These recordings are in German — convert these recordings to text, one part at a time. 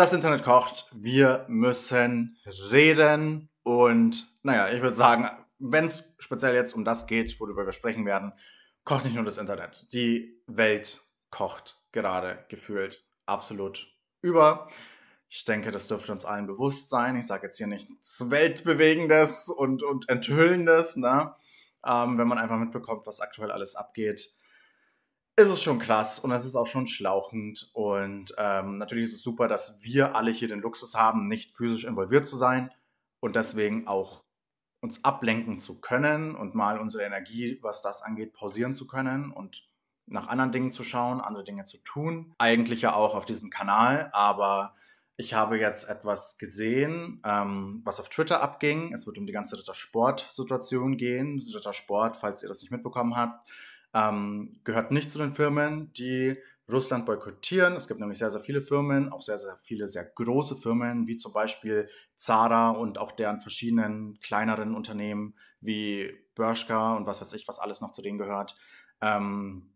Das Internet kocht, wir müssen reden und naja, ich würde sagen, wenn es speziell jetzt um das geht, worüber wir sprechen werden, kocht nicht nur das Internet. Die Welt kocht gerade gefühlt absolut über. Ich denke, das dürfte uns allen bewusst sein. Ich sage jetzt hier nichts Weltbewegendes und, und Enthüllendes, ne? Ähm, wenn man einfach mitbekommt, was aktuell alles abgeht ist es schon krass und es ist auch schon schlauchend. Und ähm, natürlich ist es super, dass wir alle hier den Luxus haben, nicht physisch involviert zu sein und deswegen auch uns ablenken zu können und mal unsere Energie, was das angeht, pausieren zu können und nach anderen Dingen zu schauen, andere Dinge zu tun. Eigentlich ja auch auf diesem Kanal, aber ich habe jetzt etwas gesehen, ähm, was auf Twitter abging. Es wird um die ganze Rittersport-Situation gehen. Rittersport, falls ihr das nicht mitbekommen habt, ähm, gehört nicht zu den Firmen, die Russland boykottieren. Es gibt nämlich sehr, sehr viele Firmen, auch sehr, sehr viele sehr große Firmen, wie zum Beispiel Zara und auch deren verschiedenen kleineren Unternehmen wie Bershka und was weiß ich, was alles noch zu denen gehört, ähm,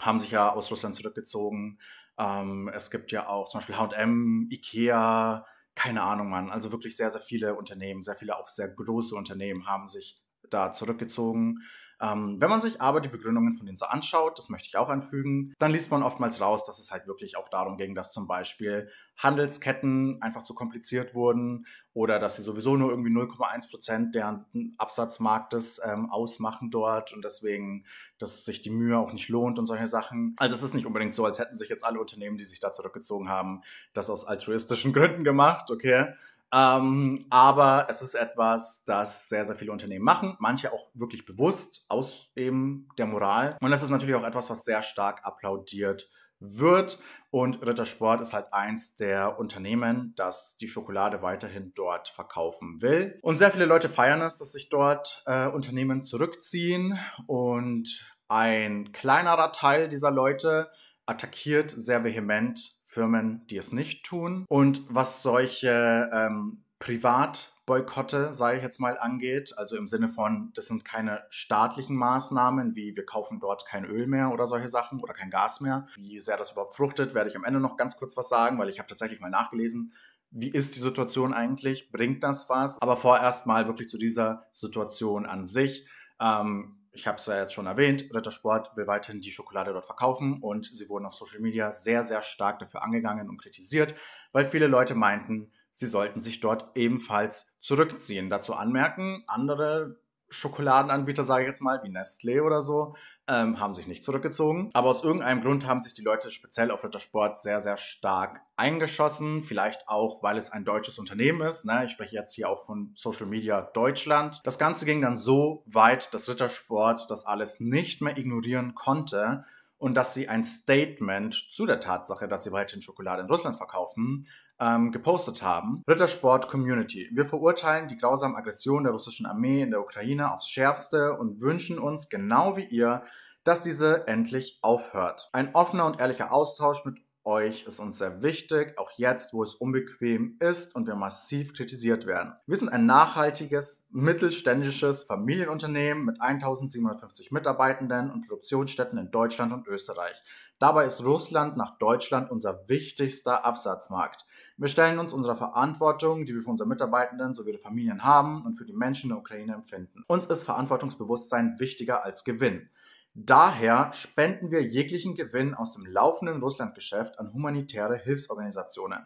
haben sich ja aus Russland zurückgezogen. Ähm, es gibt ja auch zum Beispiel HM, IKEA, keine Ahnung, Mann. Also wirklich sehr, sehr viele Unternehmen, sehr viele auch sehr große Unternehmen haben sich da zurückgezogen. Ähm, wenn man sich aber die Begründungen von denen so anschaut, das möchte ich auch anfügen, dann liest man oftmals raus, dass es halt wirklich auch darum ging, dass zum Beispiel Handelsketten einfach zu kompliziert wurden oder dass sie sowieso nur irgendwie 0,1 Prozent deren Absatzmarktes ähm, ausmachen dort und deswegen, dass sich die Mühe auch nicht lohnt und solche Sachen. Also es ist nicht unbedingt so, als hätten sich jetzt alle Unternehmen, die sich da zurückgezogen haben, das aus altruistischen Gründen gemacht, okay? Ähm, aber es ist etwas, das sehr, sehr viele Unternehmen machen, manche auch wirklich bewusst aus eben der Moral. Und das ist natürlich auch etwas, was sehr stark applaudiert wird. Und Rittersport ist halt eins der Unternehmen, das die Schokolade weiterhin dort verkaufen will. Und sehr viele Leute feiern es, dass sich dort äh, Unternehmen zurückziehen. Und ein kleinerer Teil dieser Leute attackiert sehr vehement Firmen, die es nicht tun und was solche ähm, Privatboykotte, sage ich jetzt mal, angeht, also im Sinne von, das sind keine staatlichen Maßnahmen, wie wir kaufen dort kein Öl mehr oder solche Sachen oder kein Gas mehr. Wie sehr das überhaupt fruchtet, werde ich am Ende noch ganz kurz was sagen, weil ich habe tatsächlich mal nachgelesen, wie ist die Situation eigentlich, bringt das was? Aber vorerst mal wirklich zu dieser Situation an sich. Ähm, ich habe es ja jetzt schon erwähnt, Rittersport will weiterhin die Schokolade dort verkaufen und sie wurden auf Social Media sehr, sehr stark dafür angegangen und kritisiert, weil viele Leute meinten, sie sollten sich dort ebenfalls zurückziehen. Dazu anmerken, andere Schokoladenanbieter, sage ich jetzt mal, wie Nestlé oder so, ähm, haben sich nicht zurückgezogen. Aber aus irgendeinem Grund haben sich die Leute speziell auf Rittersport sehr, sehr stark eingeschossen. Vielleicht auch, weil es ein deutsches Unternehmen ist. Ne? Ich spreche jetzt hier auch von Social Media Deutschland. Das Ganze ging dann so weit, dass Rittersport das alles nicht mehr ignorieren konnte und dass sie ein Statement zu der Tatsache, dass sie weiterhin Schokolade in Russland verkaufen, ähm, gepostet haben. Rittersport Community. Wir verurteilen die grausame Aggression der russischen Armee in der Ukraine aufs Schärfste und wünschen uns, genau wie ihr, dass diese endlich aufhört. Ein offener und ehrlicher Austausch mit euch ist uns sehr wichtig, auch jetzt, wo es unbequem ist und wir massiv kritisiert werden. Wir sind ein nachhaltiges, mittelständisches Familienunternehmen mit 1750 Mitarbeitenden und Produktionsstätten in Deutschland und Österreich. Dabei ist Russland nach Deutschland unser wichtigster Absatzmarkt. Wir stellen uns unserer Verantwortung, die wir für unsere Mitarbeitenden sowie die Familien haben und für die Menschen in der Ukraine empfinden. Uns ist Verantwortungsbewusstsein wichtiger als Gewinn. Daher spenden wir jeglichen Gewinn aus dem laufenden Russlandgeschäft an humanitäre Hilfsorganisationen.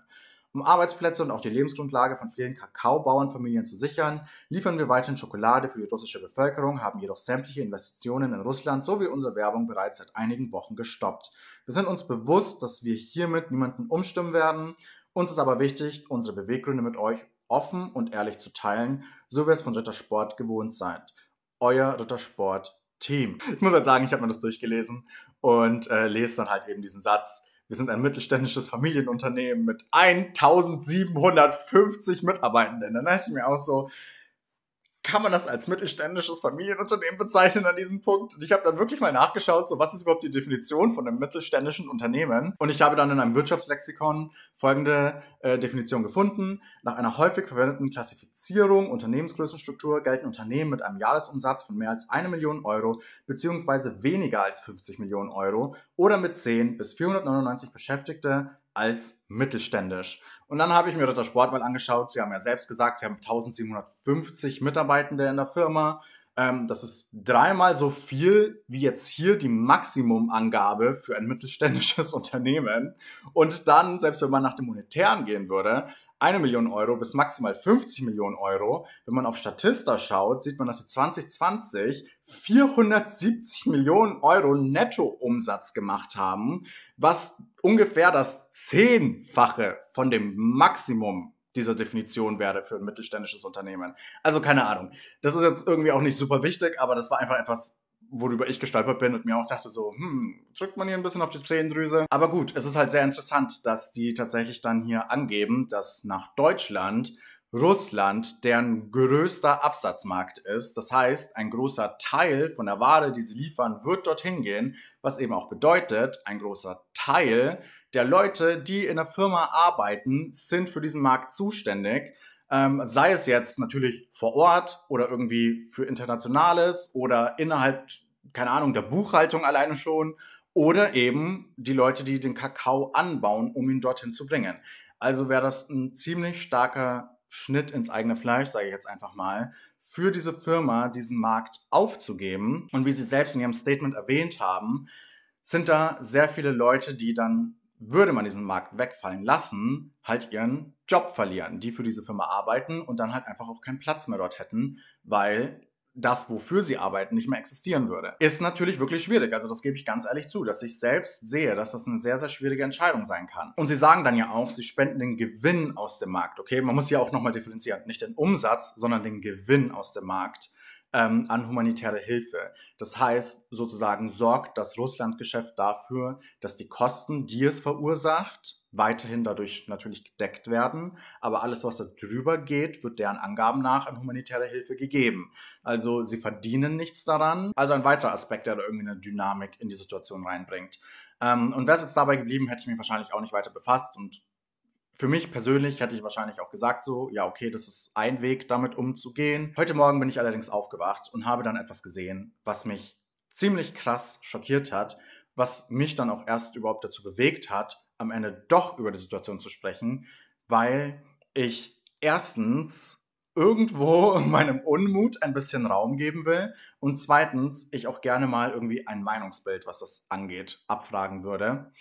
Um Arbeitsplätze und auch die Lebensgrundlage von vielen Kakaobauernfamilien zu sichern, liefern wir weiterhin Schokolade für die russische Bevölkerung, haben jedoch sämtliche Investitionen in Russland sowie unsere Werbung bereits seit einigen Wochen gestoppt. Wir sind uns bewusst, dass wir hiermit niemanden umstimmen werden. Uns ist aber wichtig, unsere Beweggründe mit euch offen und ehrlich zu teilen, so wie es von Rittersport gewohnt seid. Euer Rittersport Team. Ich muss halt sagen, ich habe mir das durchgelesen und äh, lese dann halt eben diesen Satz. Wir sind ein mittelständisches Familienunternehmen mit 1750 Mitarbeitenden. Dann dachte ich mir auch so, kann man das als mittelständisches Familienunternehmen bezeichnen an diesem Punkt? Und ich habe dann wirklich mal nachgeschaut, so was ist überhaupt die Definition von einem mittelständischen Unternehmen? Und ich habe dann in einem Wirtschaftslexikon folgende äh, Definition gefunden. Nach einer häufig verwendeten Klassifizierung Unternehmensgrößenstruktur gelten Unternehmen mit einem Jahresumsatz von mehr als eine Million Euro beziehungsweise weniger als 50 Millionen Euro oder mit 10 bis 499 Beschäftigte als mittelständisch. Und dann habe ich mir Ritter Sport mal angeschaut. Sie haben ja selbst gesagt, sie haben 1750 Mitarbeitende in der Firma. Ähm, das ist dreimal so viel wie jetzt hier die Maximumangabe für ein mittelständisches Unternehmen. Und dann, selbst wenn man nach dem Monetären gehen würde, 1 Million Euro bis maximal 50 Millionen Euro. Wenn man auf Statista schaut, sieht man, dass sie 2020 470 Millionen Euro Nettoumsatz gemacht haben, was ungefähr das Zehnfache von dem Maximum dieser Definition wäre für ein mittelständisches Unternehmen. Also keine Ahnung. Das ist jetzt irgendwie auch nicht super wichtig, aber das war einfach etwas worüber ich gestolpert bin und mir auch dachte so, hm, drückt man hier ein bisschen auf die Tränendrüse. Aber gut, es ist halt sehr interessant, dass die tatsächlich dann hier angeben, dass nach Deutschland Russland deren größter Absatzmarkt ist. Das heißt, ein großer Teil von der Ware, die sie liefern, wird dorthin gehen, was eben auch bedeutet, ein großer Teil der Leute, die in der Firma arbeiten, sind für diesen Markt zuständig. Ähm, sei es jetzt natürlich vor Ort oder irgendwie für Internationales oder innerhalb, keine Ahnung, der Buchhaltung alleine schon oder eben die Leute, die den Kakao anbauen, um ihn dorthin zu bringen. Also wäre das ein ziemlich starker Schnitt ins eigene Fleisch, sage ich jetzt einfach mal, für diese Firma diesen Markt aufzugeben. Und wie Sie selbst in Ihrem Statement erwähnt haben, sind da sehr viele Leute, die dann würde man diesen Markt wegfallen lassen, halt ihren Job verlieren, die für diese Firma arbeiten und dann halt einfach auch keinen Platz mehr dort hätten, weil das, wofür sie arbeiten, nicht mehr existieren würde. Ist natürlich wirklich schwierig. Also das gebe ich ganz ehrlich zu, dass ich selbst sehe, dass das eine sehr, sehr schwierige Entscheidung sein kann. Und sie sagen dann ja auch, sie spenden den Gewinn aus dem Markt. Okay, man muss ja auch nochmal differenzieren. Nicht den Umsatz, sondern den Gewinn aus dem Markt ähm, an humanitäre Hilfe. Das heißt, sozusagen sorgt das Russland-Geschäft dafür, dass die Kosten, die es verursacht, weiterhin dadurch natürlich gedeckt werden. Aber alles, was da drüber geht, wird deren Angaben nach an humanitäre Hilfe gegeben. Also sie verdienen nichts daran. Also ein weiterer Aspekt, der da irgendwie eine Dynamik in die Situation reinbringt. Ähm, und wäre es jetzt dabei geblieben, hätte ich mich wahrscheinlich auch nicht weiter befasst und für mich persönlich hätte ich wahrscheinlich auch gesagt so, ja okay, das ist ein Weg, damit umzugehen. Heute Morgen bin ich allerdings aufgewacht und habe dann etwas gesehen, was mich ziemlich krass schockiert hat, was mich dann auch erst überhaupt dazu bewegt hat, am Ende doch über die Situation zu sprechen, weil ich erstens irgendwo meinem Unmut ein bisschen Raum geben will und zweitens ich auch gerne mal irgendwie ein Meinungsbild, was das angeht, abfragen würde,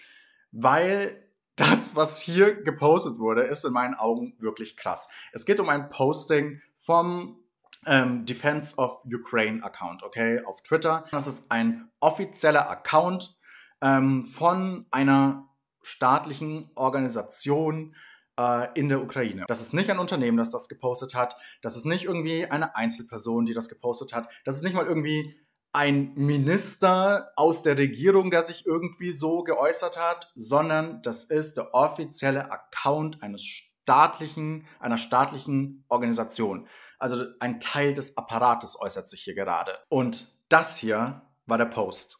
weil das, was hier gepostet wurde, ist in meinen Augen wirklich krass. Es geht um ein Posting vom ähm, Defense of Ukraine Account, okay, auf Twitter. Das ist ein offizieller Account ähm, von einer staatlichen Organisation äh, in der Ukraine. Das ist nicht ein Unternehmen, das das gepostet hat. Das ist nicht irgendwie eine Einzelperson, die das gepostet hat. Das ist nicht mal irgendwie ein Minister aus der Regierung, der sich irgendwie so geäußert hat, sondern das ist der offizielle Account eines staatlichen, einer staatlichen Organisation. Also ein Teil des Apparates äußert sich hier gerade. Und das hier war der Post.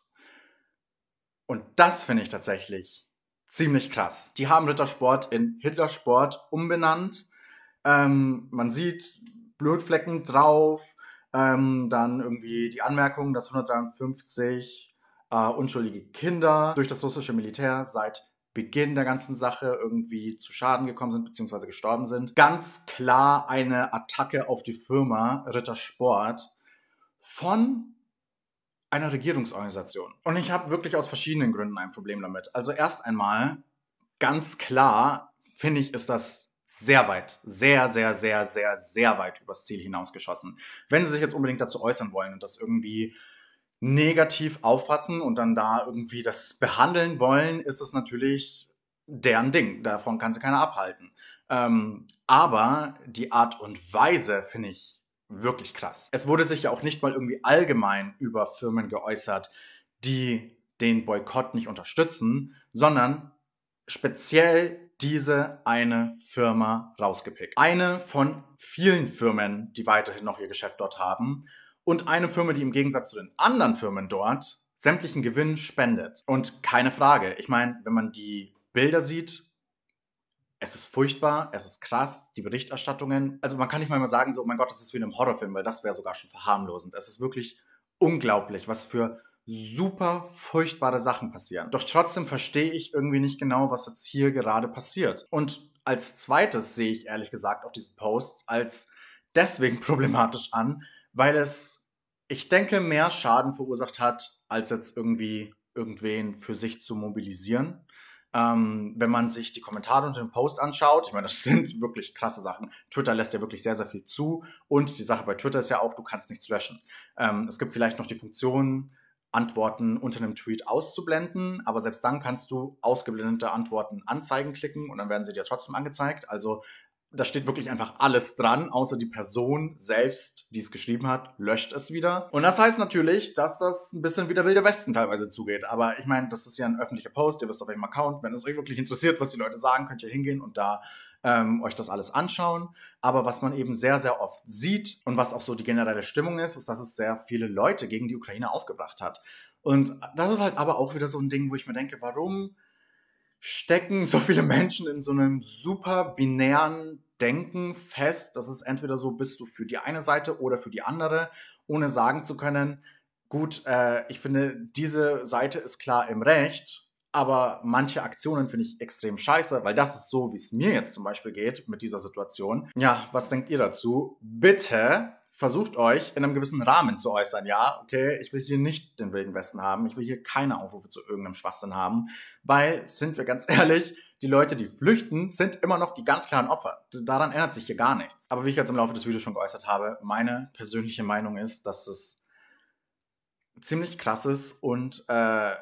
Und das finde ich tatsächlich ziemlich krass. Die haben Rittersport in Hitlersport umbenannt. Ähm, man sieht Blutflecken drauf ähm, dann irgendwie die Anmerkung, dass 153 äh, unschuldige Kinder durch das russische Militär seit Beginn der ganzen Sache irgendwie zu Schaden gekommen sind bzw. gestorben sind. Ganz klar eine Attacke auf die Firma Rittersport von einer Regierungsorganisation. Und ich habe wirklich aus verschiedenen Gründen ein Problem damit. Also erst einmal, ganz klar, finde ich, ist das sehr weit, sehr, sehr, sehr, sehr, sehr weit übers Ziel hinausgeschossen. Wenn Sie sich jetzt unbedingt dazu äußern wollen und das irgendwie negativ auffassen und dann da irgendwie das behandeln wollen, ist das natürlich deren Ding. Davon kann sie keiner abhalten. Ähm, aber die Art und Weise finde ich wirklich krass. Es wurde sich ja auch nicht mal irgendwie allgemein über Firmen geäußert, die den Boykott nicht unterstützen, sondern speziell diese eine Firma rausgepickt. Eine von vielen Firmen, die weiterhin noch ihr Geschäft dort haben und eine Firma, die im Gegensatz zu den anderen Firmen dort sämtlichen Gewinn spendet. Und keine Frage, ich meine, wenn man die Bilder sieht, es ist furchtbar, es ist krass, die Berichterstattungen. Also man kann nicht mal immer sagen, so, oh mein Gott, das ist wie in einem Horrorfilm, weil das wäre sogar schon verharmlosend. Es ist wirklich unglaublich, was für super furchtbare Sachen passieren. Doch trotzdem verstehe ich irgendwie nicht genau, was jetzt hier gerade passiert. Und als zweites sehe ich ehrlich gesagt auch diesen Post als deswegen problematisch an, weil es, ich denke, mehr Schaden verursacht hat, als jetzt irgendwie irgendwen für sich zu mobilisieren. Ähm, wenn man sich die Kommentare unter dem Post anschaut, ich meine, das sind wirklich krasse Sachen. Twitter lässt ja wirklich sehr, sehr viel zu. Und die Sache bei Twitter ist ja auch, du kannst nichts löschen. Ähm, es gibt vielleicht noch die Funktion, Antworten unter einem Tweet auszublenden, aber selbst dann kannst du ausgeblendete Antworten anzeigen klicken und dann werden sie dir trotzdem angezeigt. Also da steht wirklich einfach alles dran, außer die Person selbst, die es geschrieben hat, löscht es wieder. Und das heißt natürlich, dass das ein bisschen wie der Wilde Westen teilweise zugeht. Aber ich meine, das ist ja ein öffentlicher Post, ihr wisst auf welchem Account. Wenn es euch wirklich interessiert, was die Leute sagen, könnt ihr hingehen und da ähm, euch das alles anschauen. Aber was man eben sehr, sehr oft sieht und was auch so die generelle Stimmung ist, ist, dass es sehr viele Leute gegen die Ukraine aufgebracht hat. Und das ist halt aber auch wieder so ein Ding, wo ich mir denke, warum stecken so viele Menschen in so einem super binären Denken fest? dass es entweder so, bist du für die eine Seite oder für die andere, ohne sagen zu können, gut, äh, ich finde, diese Seite ist klar im Recht aber manche Aktionen finde ich extrem scheiße, weil das ist so, wie es mir jetzt zum Beispiel geht mit dieser Situation. Ja, was denkt ihr dazu? Bitte versucht euch in einem gewissen Rahmen zu äußern. Ja, okay, ich will hier nicht den Wilden Westen haben, ich will hier keine Aufrufe zu irgendeinem Schwachsinn haben, weil, sind wir ganz ehrlich, die Leute, die flüchten, sind immer noch die ganz klaren Opfer. Daran ändert sich hier gar nichts. Aber wie ich jetzt im Laufe des Videos schon geäußert habe, meine persönliche Meinung ist, dass es ziemlich krass ist und äh,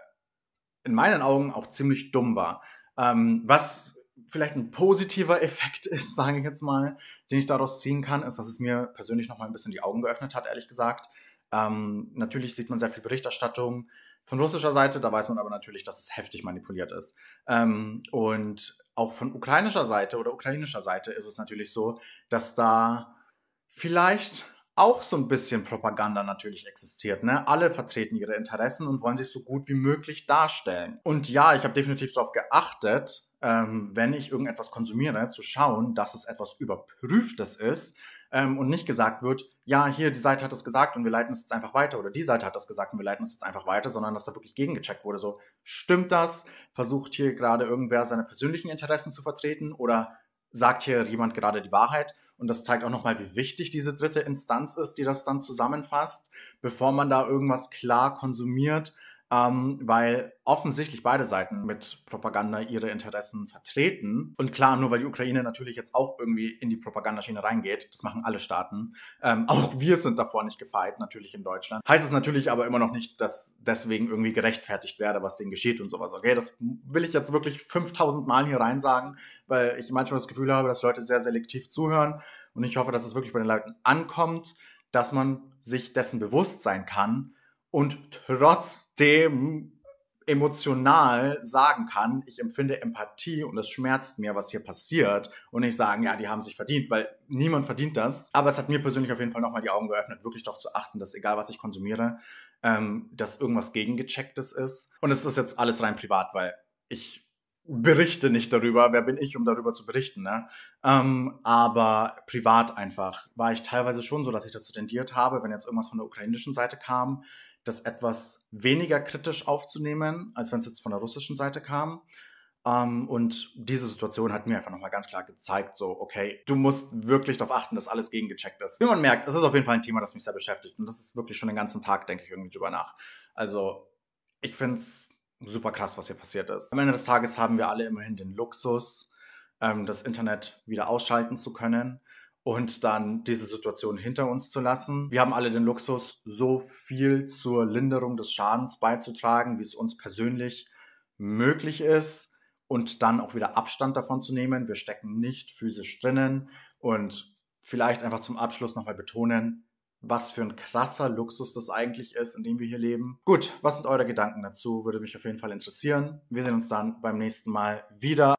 in meinen Augen auch ziemlich dumm war. Ähm, was vielleicht ein positiver Effekt ist, sage ich jetzt mal, den ich daraus ziehen kann, ist, dass es mir persönlich nochmal ein bisschen die Augen geöffnet hat, ehrlich gesagt. Ähm, natürlich sieht man sehr viel Berichterstattung von russischer Seite, da weiß man aber natürlich, dass es heftig manipuliert ist. Ähm, und auch von ukrainischer Seite oder ukrainischer Seite ist es natürlich so, dass da vielleicht auch so ein bisschen Propaganda natürlich existiert. Ne? Alle vertreten ihre Interessen und wollen sich so gut wie möglich darstellen. Und ja, ich habe definitiv darauf geachtet, ähm, wenn ich irgendetwas konsumiere, zu schauen, dass es etwas Überprüftes ist ähm, und nicht gesagt wird, ja, hier, die Seite hat es gesagt und wir leiten es jetzt einfach weiter oder die Seite hat das gesagt und wir leiten es jetzt einfach weiter, sondern dass da wirklich gegengecheckt wurde. So, stimmt das? Versucht hier gerade irgendwer seine persönlichen Interessen zu vertreten oder sagt hier jemand gerade die Wahrheit? Und das zeigt auch nochmal, wie wichtig diese dritte Instanz ist, die das dann zusammenfasst, bevor man da irgendwas klar konsumiert ähm, weil offensichtlich beide Seiten mit Propaganda ihre Interessen vertreten. Und klar, nur weil die Ukraine natürlich jetzt auch irgendwie in die Propagandaschiene reingeht, das machen alle Staaten, ähm, auch wir sind davor nicht gefeit, natürlich in Deutschland, heißt es natürlich aber immer noch nicht, dass deswegen irgendwie gerechtfertigt werde, was denen geschieht und sowas. Okay, das will ich jetzt wirklich 5000 Mal hier rein sagen, weil ich manchmal das Gefühl habe, dass Leute sehr selektiv zuhören und ich hoffe, dass es wirklich bei den Leuten ankommt, dass man sich dessen bewusst sein kann, und trotzdem emotional sagen kann, ich empfinde Empathie und es schmerzt mir, was hier passiert und nicht sagen, ja, die haben sich verdient, weil niemand verdient das. Aber es hat mir persönlich auf jeden Fall nochmal die Augen geöffnet, wirklich darauf zu achten, dass egal was ich konsumiere, ähm, dass irgendwas gegengechecktes ist. Und es ist jetzt alles rein privat, weil ich berichte nicht darüber. Wer bin ich, um darüber zu berichten? Ne? Ähm, aber privat einfach war ich teilweise schon so, dass ich dazu tendiert habe, wenn jetzt irgendwas von der ukrainischen Seite kam, das etwas weniger kritisch aufzunehmen, als wenn es jetzt von der russischen Seite kam. Um, ähm, und diese Situation hat mir einfach nochmal ganz klar gezeigt, so, okay, du musst wirklich darauf achten, dass alles gegengecheckt ist. Wie man merkt, es ist auf jeden Fall ein Thema, das mich sehr beschäftigt. Und das ist wirklich schon den ganzen Tag, denke ich, irgendwie drüber nach. Also, ich finde es super krass, was hier passiert ist. Am Ende des Tages haben wir alle immerhin den Luxus, ähm, das Internet wieder ausschalten zu können und dann diese Situation hinter uns zu lassen. Wir haben alle den Luxus, so viel zur Linderung des Schadens beizutragen, wie es uns persönlich möglich ist und dann auch wieder Abstand davon zu nehmen. Wir stecken nicht physisch drinnen und vielleicht einfach zum Abschluss nochmal betonen, was für ein krasser Luxus das eigentlich ist, in dem wir hier leben. Gut, was sind eure Gedanken dazu? Würde mich auf jeden Fall interessieren. Wir sehen uns dann beim nächsten Mal wieder.